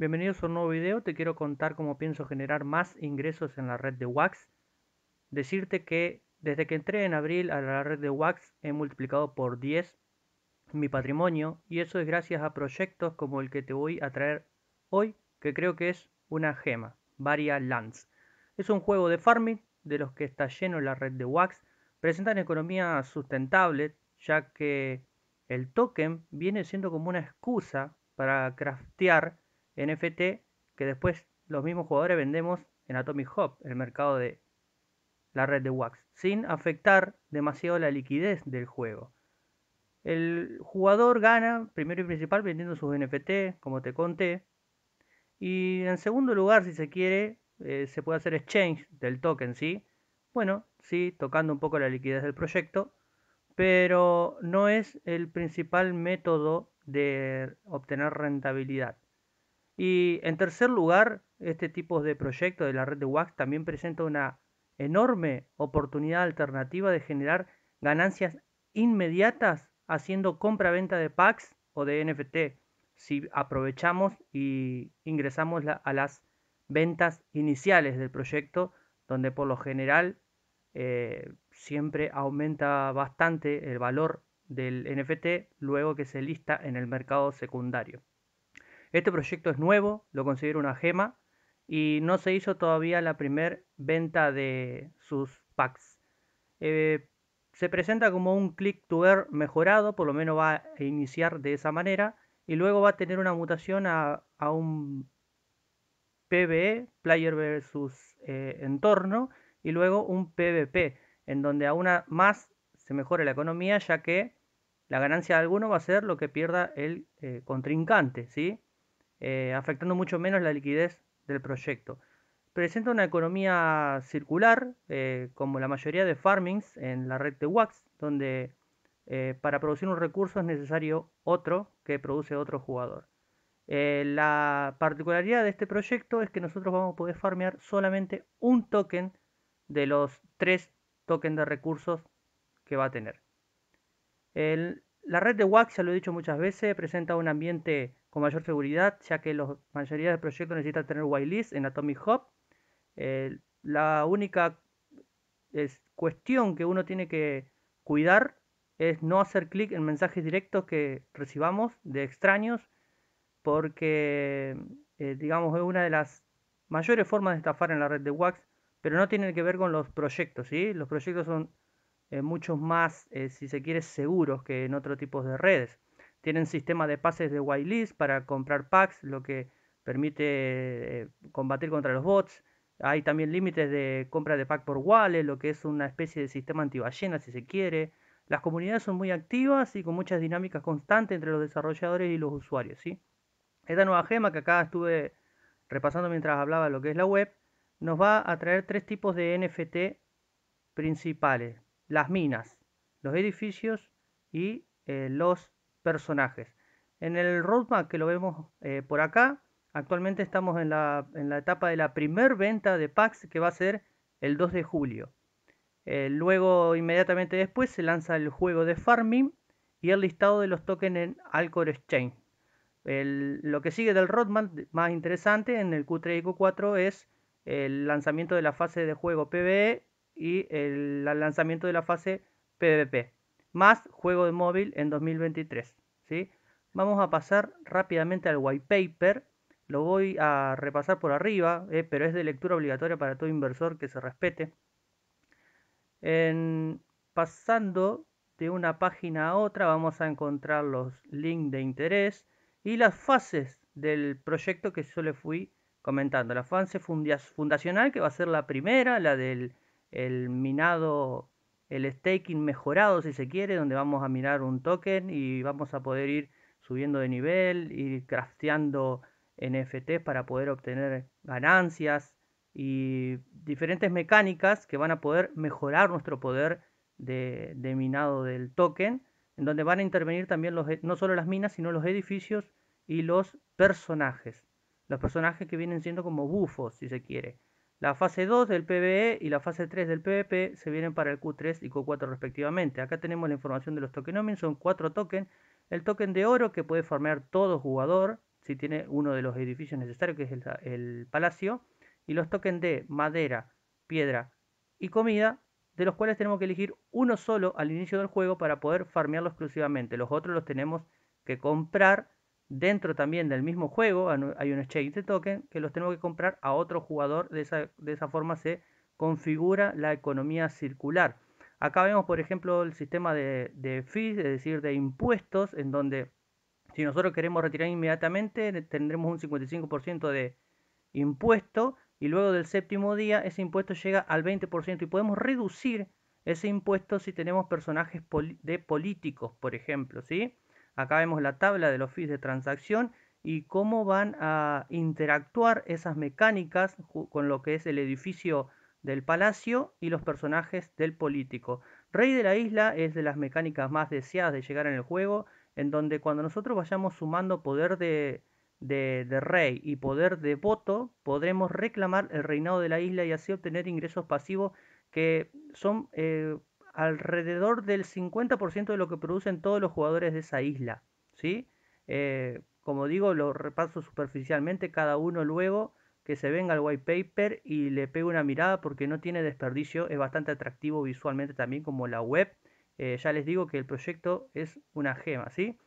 Bienvenidos a un nuevo video, te quiero contar cómo pienso generar más ingresos en la red de Wax. Decirte que desde que entré en abril a la red de Wax he multiplicado por 10 mi patrimonio y eso es gracias a proyectos como el que te voy a traer hoy, que creo que es una gema, Varia Lands. Es un juego de farming de los que está lleno la red de Wax. Presentan economía sustentable, ya que el token viene siendo como una excusa para craftear NFT que después los mismos jugadores vendemos en Atomic Hop, el mercado de la red de Wax, sin afectar demasiado la liquidez del juego. El jugador gana, primero y principal, vendiendo sus NFT, como te conté. Y en segundo lugar, si se quiere, eh, se puede hacer exchange del token, ¿sí? Bueno, sí, tocando un poco la liquidez del proyecto, pero no es el principal método de obtener rentabilidad. Y en tercer lugar, este tipo de proyecto de la red de WAX también presenta una enorme oportunidad alternativa de generar ganancias inmediatas haciendo compra-venta de packs o de NFT, si aprovechamos y ingresamos a las ventas iniciales del proyecto, donde por lo general eh, siempre aumenta bastante el valor del NFT luego que se lista en el mercado secundario. Este proyecto es nuevo, lo considero una gema y no se hizo todavía la primera venta de sus packs. Eh, se presenta como un click to earn mejorado, por lo menos va a iniciar de esa manera y luego va a tener una mutación a, un PvE, player versus eh, entorno, y luego un PvP, en donde aún más se mejore la economía, ya que la ganancia de alguno va a ser lo que pierda el eh, contrincante, ¿sí? Eh, afectando mucho menos la liquidez del proyecto. Presenta una economía circular, eh, como la mayoría de farmings en la red de WAX, donde eh, para producir un recurso es necesario otro que produce otro jugador. la particularidad de este proyecto es que nosotros vamos a poder farmear solamente un token de los tres tokens de recursos que va a tener. la red de WAX, ya lo he dicho muchas veces, presenta un ambiente con mayor seguridad, ya que la mayoría de proyectos necesitan tener whitelist en Atomic Hub. Eh, la única cuestión que uno tiene que cuidar es no hacer clic en mensajes directos que recibamos de extraños, porque eh, digamos es una de las mayores formas de estafar en la red de Wax, pero no tiene que ver con los proyectos, ¿sí? Los proyectos son eh, muchos más, si se quiere, seguros que en otro tipo de redes. Tienen sistema de pases de whitelist para comprar packs, lo que permite eh, combatir contra los bots. Hay también límites de compra de pack por wallet, lo que es una especie de sistema antiballena si se quiere. Las comunidades son muy activas y con muchas dinámicas constantes entre los desarrolladores y los usuarios. ¿sí? Esta nueva gema que acá estuve repasando mientras hablaba lo que es la web, nos va a traer tres tipos de NFT principales. Las minas, los edificios y eh, los personajes. En el roadmap que lo vemos eh, por acá, actualmente estamos en la, etapa de la primer venta de packs que va a ser el 2 de julio. Eh, luego, inmediatamente después, se lanza el juego de farming y el listado de los tokens en Alcor Exchange. lo que sigue del roadmap más interesante en el Q3 y Q4 es el lanzamiento de la fase de juego PvE y el lanzamiento de la fase PvP más juego de móvil en 2023. ¿sí? Vamos a pasar rápidamente al white paper. Lo voy a repasar por arriba, eh, pero es de lectura obligatoria para todo inversor que se respete. pasando de una página a otra vamos a encontrar los links de interés y las fases del proyecto que yo le fui comentando. La fase fundacional que va a ser la primera, la del minado el staking mejorado si se quiere, donde vamos a mirar un token y vamos a poder ir subiendo de nivel, ir crafteando NFTs para poder obtener ganancias y diferentes mecánicas que van a poder mejorar nuestro poder de, minado del token, en donde van a intervenir también los, e, no solo las minas, sino los edificios y los personajes. Los personajes que vienen siendo como bufos, si se quiere. La fase 2 del PBE y la fase 3 del PVP se vienen para el Q3 y Q4 respectivamente. Acá tenemos la información de los tokenomics, son 4 tokens. El token de oro que puede farmear todo jugador si tiene uno de los edificios necesarios, que es el, el palacio. Y los tokens de madera, piedra y comida, de los cuales tenemos que elegir uno solo al inicio del juego para poder farmearlo exclusivamente. Los otros los tenemos que comprar Dentro también del mismo juego hay un exchange de token que los tengo que comprar a otro jugador. De esa, forma se configura la economía circular. Acá vemos, por ejemplo, el sistema de, de fees, es decir, de impuestos, en donde si nosotros queremos retirar inmediatamente, tendremos un 55% de impuesto y luego del séptimo día ese impuesto llega al 20% y podemos reducir ese impuesto si tenemos personajes de políticos, por ejemplo, ¿sí? Acá vemos la tabla de los fees de transacción y cómo van a interactuar esas mecánicas con lo que es el edificio del palacio y los personajes del político. Rey de la isla es de las mecánicas más deseadas de llegar en el juego, en donde cuando nosotros vayamos sumando poder de, rey y poder de voto, podremos reclamar el reinado de la isla y así obtener ingresos pasivos que son eh, alrededor del 50% de lo que producen todos los jugadores de esa isla. ¿sí? Eh, como digo, lo repaso superficialmente, cada uno luego que se venga al white paper y le pegue una mirada porque no tiene desperdicio, es bastante atractivo visualmente también como la web. Eh, ya les digo que el proyecto es una gema, ¿sí?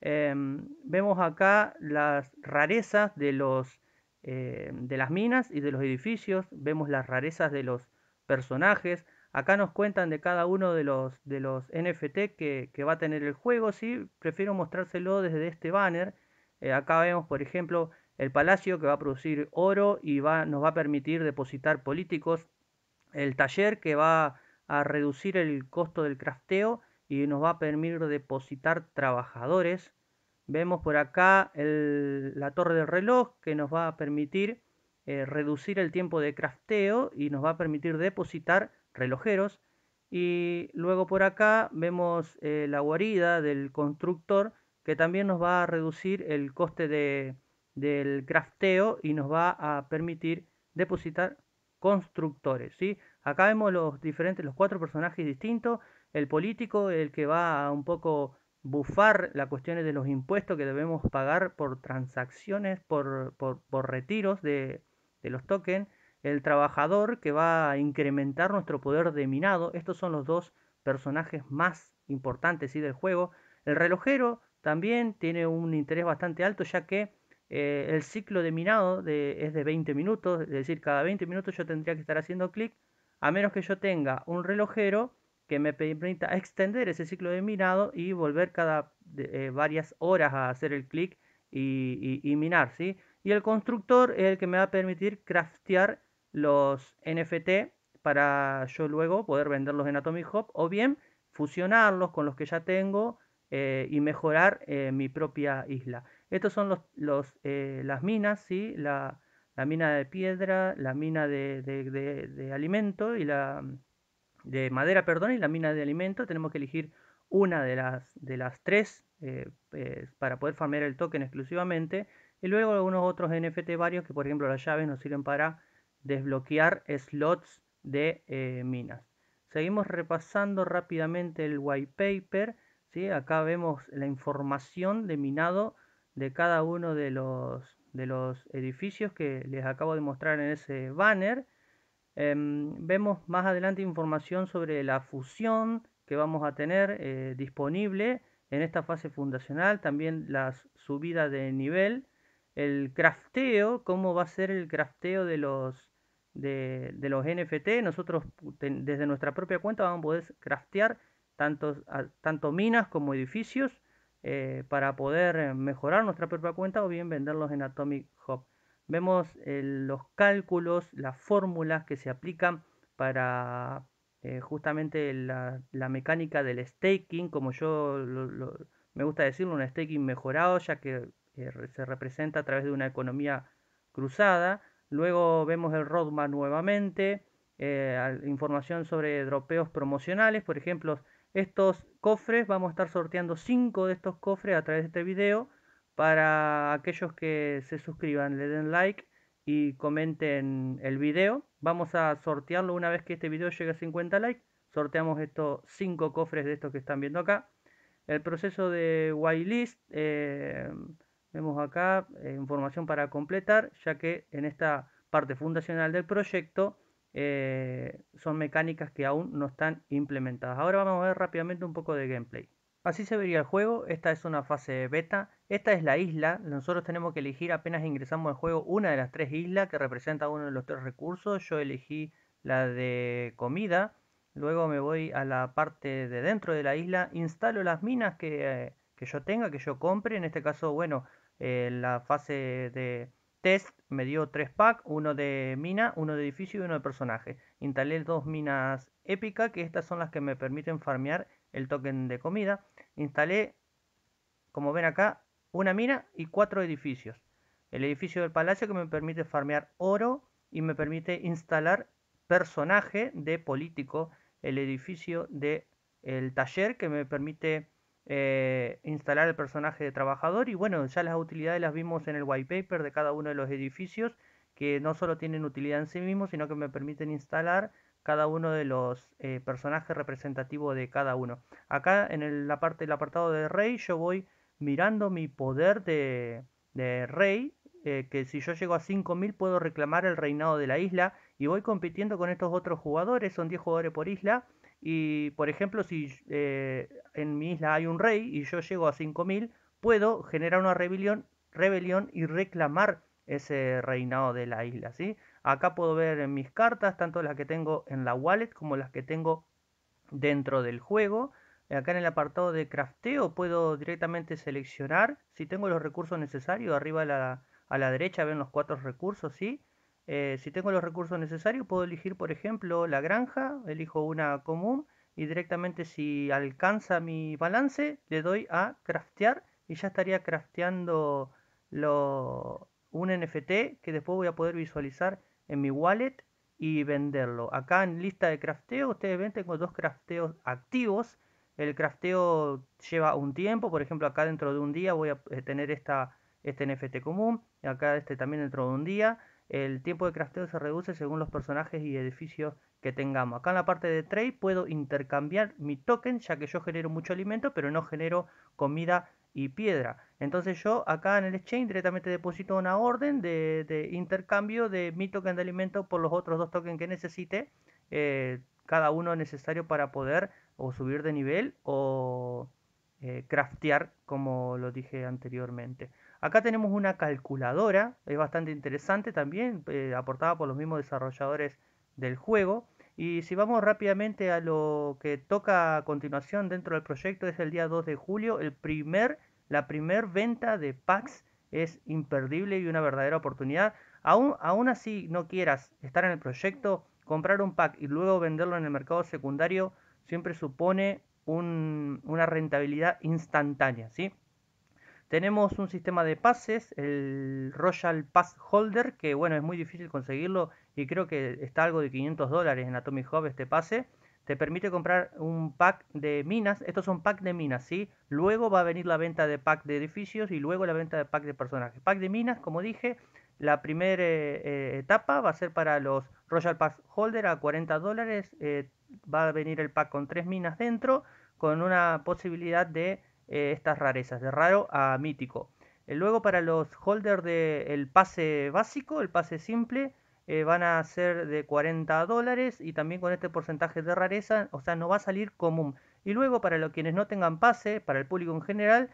Em, vemos acá las rarezas de, los, eh, de las minas y de los edificios, vemos las rarezas de los personajes, Acá nos cuentan de cada uno de los, de los NFT que, que va a tener el juego, ¿sí? Prefiero mostrárselo desde este banner. Eh, acá vemos, por ejemplo, el palacio que va a producir oro y va, nos va a permitir depositar políticos. El taller que va a reducir el costo del crafteo y nos va a permitir depositar trabajadores. Vemos por acá la torre del reloj que nos va a permitir eh, reducir el tiempo de crafteo y nos va a permitir depositar relojeros. Y luego por acá vemos eh, la guarida del constructor que también nos va a reducir el coste de, del crafteo y nos va a permitir depositar constructores. ¿sí? Acá vemos los diferentes, los cuatro personajes distintos. El político, el que va a un poco bufar las cuestiones de los impuestos que debemos pagar por transacciones, por, retiros de, de los tokens el trabajador que va a incrementar nuestro poder de minado. Estos son los dos personajes más importantes ¿sí? del juego. El relojero también tiene un interés bastante alto ya que eh, el ciclo de minado es de 20 minutos, es decir, cada 20 minutos yo tendría que estar haciendo clic, a menos que yo tenga un relojero que me permita extender ese ciclo de minado y volver cada eh, varias horas a hacer el clic y, y, minar, ¿sí? Y el constructor es el que me va a permitir craftear los NFT para yo luego poder venderlos en Atomic Hop o bien fusionarlos con los que ya tengo eh, y mejorar eh, mi propia isla. Estos son los, eh, las minas, ¿sí? La, mina de piedra, la mina de, alimento y la de madera, perdón, y la mina de alimento. Tenemos que elegir una de las, de las tres para poder farmear el token exclusivamente. Y luego algunos otros NFT varios que, por ejemplo, las llaves nos sirven para desbloquear slots de eh, minas. Seguimos repasando rápidamente el white paper. Acá vemos la información de minado de cada uno de los, de los edificios que les acabo de mostrar en ese banner. Em, vemos más adelante información sobre la fusión que vamos a tener eh, disponible en esta fase fundacional, también la subida de nivel, el crafteo, cómo va a ser el crafteo de los de, los NFT, nosotros desde nuestra propia cuenta vamos a poder craftear tanto minas como edificios eh, para poder mejorar nuestra propia cuenta o bien venderlos en Atomic Hub. Vemos eh, los cálculos, las fórmulas que se aplican para eh, justamente la, mecánica del staking, como yo me gusta decirlo, un staking mejorado, ya que se representa a través de una economía cruzada Luego vemos el roadmap nuevamente, eh, información sobre dropeos promocionales, por ejemplo, estos cofres, vamos a estar sorteando 5 de estos cofres a través de este video para aquellos que se suscriban, le den like y comenten el video. Vamos a sortearlo una vez que este video llegue a 50 likes. Sorteamos estos 5 cofres de estos que están viendo acá. El proceso de whitelist, eh, Vemos acá eh, información para completar, ya que en esta parte fundacional del proyecto eh, son mecánicas que aún no están implementadas. Ahora vamos a ver rápidamente un poco de gameplay. Así se vería el juego, esta es una fase beta, esta es la isla, nosotros tenemos que elegir apenas ingresamos al juego una de las tres islas que representa uno de los tres recursos, yo elegí la de comida, luego me voy a la parte de dentro de la isla, instalo las minas que, eh, que yo tenga, que yo compre, en este caso, bueno, eh, la fase de test me dio tres packs, uno de mina, uno de edificio y uno de personaje. Instalé dos minas épicas, que estas son las que me permiten farmear el token de comida. Instalé, como ven acá, una mina y cuatro edificios. El edificio del palacio que me permite farmear oro y me permite instalar personaje de político. El edificio del el taller que me permite eh, instalar el personaje de trabajador y bueno, ya las utilidades las vimos en el white paper de cada uno de los edificios que no solo tienen utilidad en sí mismos, sino que me permiten instalar cada uno de los eh, personajes representativos de cada uno. Acá en el, la parte del apartado de rey yo voy mirando mi poder de, rey, eh, que si yo llego a 5000 puedo reclamar el reinado de la isla y voy compitiendo con estos otros jugadores, son 10 jugadores por isla y por ejemplo, si eh, en mi isla hay un rey y yo llego a 5.000, puedo generar una rebelión, rebelión y reclamar ese reinado de la isla. ¿sí? Acá puedo ver en mis cartas, tanto las que tengo en la wallet como las que tengo dentro del juego. Acá en el apartado de crafteo puedo directamente seleccionar si tengo los recursos necesarios. Arriba a la, derecha ven los cuatro recursos, ¿sí? Eh, si tengo los recursos necesarios, puedo elegir, por ejemplo, la granja, elijo una común y directamente si alcanza mi balance, le doy a craftear y ya estaría crafteando un NFT que después voy a poder visualizar en mi wallet y venderlo. Acá en lista de crafteo, ustedes ven, tengo dos crafteos activos. El crafteo lleva un tiempo, por ejemplo, acá dentro de un día voy a eh, tener este NFT común, y acá este también dentro de un día. El tiempo de crafteo se reduce según los personajes y edificios que tengamos. Acá en la parte de trade puedo intercambiar mi token, ya que yo genero mucho alimento, pero no genero comida y piedra. Entonces yo acá en el exchange directamente deposito una orden de, intercambio de mi token de alimento por los otros dos tokens que necesite. Eh, cada uno necesario para poder o subir de nivel o eh, craftear, como lo dije anteriormente. Acá tenemos una calculadora, es bastante interesante también, eh, aportada por los mismos desarrolladores del juego. Y si vamos rápidamente a lo que toca a continuación dentro del proyecto, es el día 2 de julio, el primer, la primer venta de packs es imperdible y una verdadera oportunidad. Aún, aún así no quieras estar en el proyecto, comprar un pack y luego venderlo en el mercado secundario siempre supone una rentabilidad instantánea. ¿sí? Tenemos un sistema de pases, el Royal Pass Holder, que bueno, es muy difícil conseguirlo y creo que está algo de 500 dólares en Atomic Hub este pase. Te permite comprar un pack de minas, estos son pack de minas, ¿sí? Luego va a venir la venta de pack de edificios y luego la venta de pack de personajes. Pack de minas, como dije, la primera eh, etapa va a ser para los Royal Pass Holder a 40 dólares, eh, va a venir el pack con tres minas dentro, con una posibilidad de eh, estas rarezas, de raro a mítico. Y eh, luego para los holders del pase básico, el pase simple, eh, van a ser de 40 dólares y también con este porcentaje de rareza, o sea, no va a salir común. Y luego para los quienes no tengan pase, para el público en general,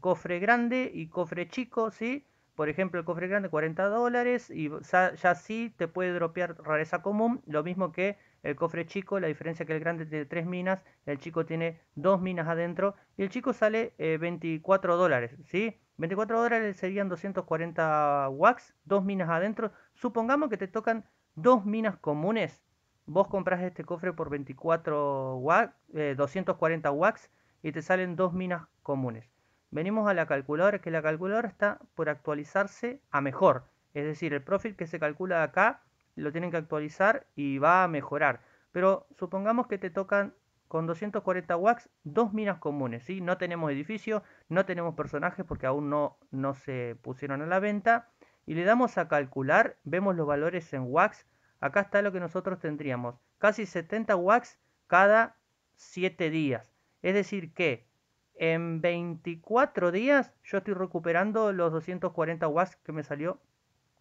cofre grande y cofre chico, ¿sí? Por ejemplo, el cofre grande 40 dólares y ya, ya, sí te puede dropear rareza común, lo mismo que el cofre chico, la diferencia que el grande tiene tres minas, el chico tiene dos minas adentro y el chico sale 24 eh, dólares, ¿sí? 24 dólares serían 240 wax, dos minas adentro. Supongamos que te tocan dos minas comunes. Vos compras este cofre por 24 wax, 240 wax y te salen dos minas comunes. Venimos a la calculadora, que la calculadora está por actualizarse a mejor. Es decir, el profit que se calcula acá lo tienen que actualizar y va a mejorar. Pero supongamos que te tocan con 240 watts dos minas comunes, ¿sí? No tenemos edificio, no tenemos personajes porque aún no, no se pusieron a la venta. Y le damos a calcular, vemos los valores en wax. Acá está lo que nosotros tendríamos, casi 70 wax cada 7 días. Es decir que en 24 días yo estoy recuperando los 240 watts que me salió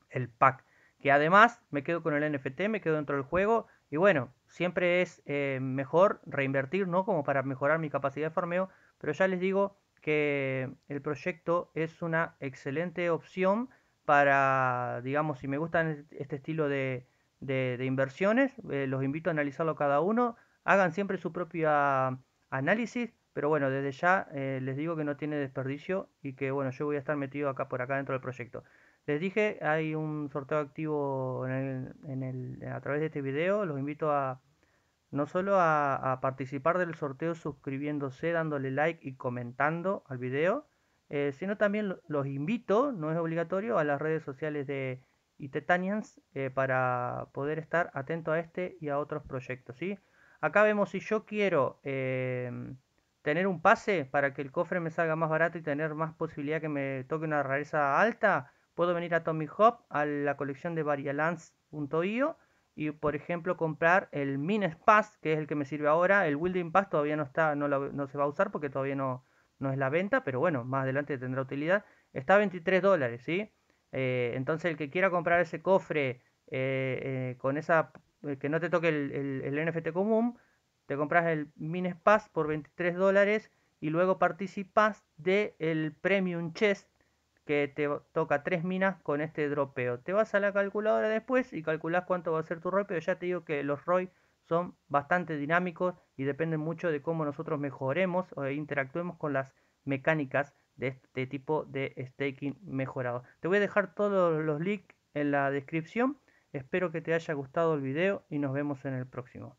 el pack que además me quedo con el NFT, me quedo dentro del juego y bueno, siempre es eh, mejor reinvertir, ¿no? Como para mejorar mi capacidad de farmeo, pero ya les digo que el proyecto es una excelente opción para, digamos, si me gustan este estilo de, de, inversiones, eh, los invito a analizarlo cada uno, hagan siempre su propio análisis, pero bueno, desde ya eh, les digo que no tiene desperdicio y que bueno, yo voy a estar metido acá por acá dentro del proyecto. Les dije, hay un sorteo activo en a través de este video. Los invito a no solo a, participar del sorteo suscribiéndose, dándole like y comentando al video, eh, sino también los invito, no es obligatorio, a las redes sociales de Itetanians eh, para poder estar atento a este y a otros proyectos. ¿sí? Acá vemos si yo quiero em, tener un pase para que el cofre me salga más barato y tener más posibilidad que me toque una rareza alta Puedo venir a Tommy Hop, a la colección de Varialance.io y por ejemplo comprar el Min Pass, que es el que me sirve ahora. El Wilding Pass todavía no, está, no, se va a usar porque todavía no, no es la venta, pero bueno, más adelante tendrá utilidad. Está a 23 dólares, ¿sí? Eh, entonces el que quiera comprar ese cofre eh, eh, con esa... que no te toque el, NFT común, te compras el Min Pass por 23 dólares y luego participas del premium chest que te toca tres minas con este dropeo. Te vas a la calculadora después y calculas cuánto va a ser tu ROI, ya te digo que los ROI son bastante dinámicos y dependen mucho de cómo nosotros mejoremos o interactuemos con las mecánicas de este tipo de staking mejorado. Te voy a dejar todos los links en la descripción. Espero que te haya gustado el video y nos vemos en el próximo.